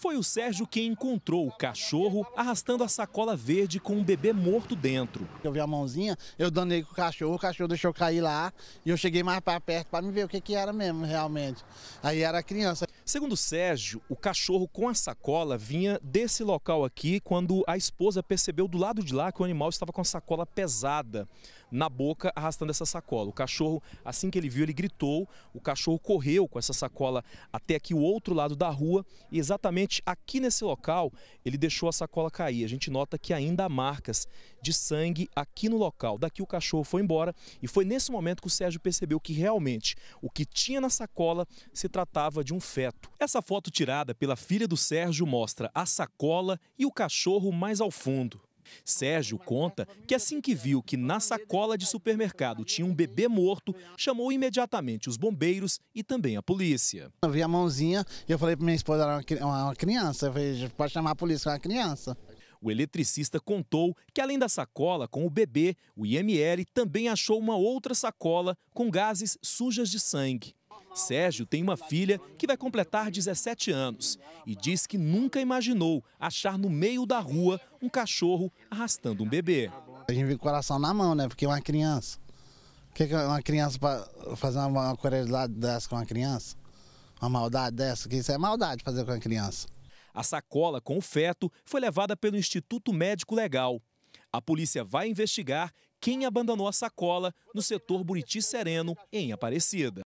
Foi o Sérgio quem encontrou o cachorro arrastando a sacola verde com um bebê morto dentro. Eu vi a mãozinha, eu danei com o cachorro, o cachorro deixou cair lá e eu cheguei mais para perto para me ver o que, que era mesmo realmente. Aí era criança. Segundo Sérgio, o cachorro com a sacola vinha desse local aqui quando a esposa percebeu do lado de lá que o animal estava com a sacola pesada na boca, arrastando essa sacola. O cachorro, assim que ele viu, ele gritou, o cachorro correu com essa sacola até aqui o outro lado da rua e exatamente aqui nesse local ele deixou a sacola cair. A gente nota que ainda há marcas de sangue aqui no local. Daqui o cachorro foi embora e foi nesse momento que o Sérgio percebeu que realmente o que tinha na sacola se tratava de um feto. Essa foto tirada pela filha do Sérgio mostra a sacola e o cachorro mais ao fundo. Sérgio conta que assim que viu que na sacola de supermercado tinha um bebê morto, chamou imediatamente os bombeiros e também a polícia. Eu vi a mãozinha e eu falei para minha esposa, era é uma criança, eu falei, pode chamar a polícia, é uma criança. O eletricista contou que, além da sacola com o bebê, o IML também achou uma outra sacola com gases sujas de sangue. Sérgio tem uma filha que vai completar 17 anos e diz que nunca imaginou achar no meio da rua um cachorro arrastando um bebê. A gente vê o coração na mão, né? Porque é uma criança. O que é uma criança para fazer uma curiosidade dessa com uma criança? Uma maldade dessa? Que isso é maldade fazer com a criança. A sacola com o feto foi levada pelo Instituto Médico Legal. A polícia vai investigar quem abandonou a sacola no setor Buriti Sereno, em Aparecida.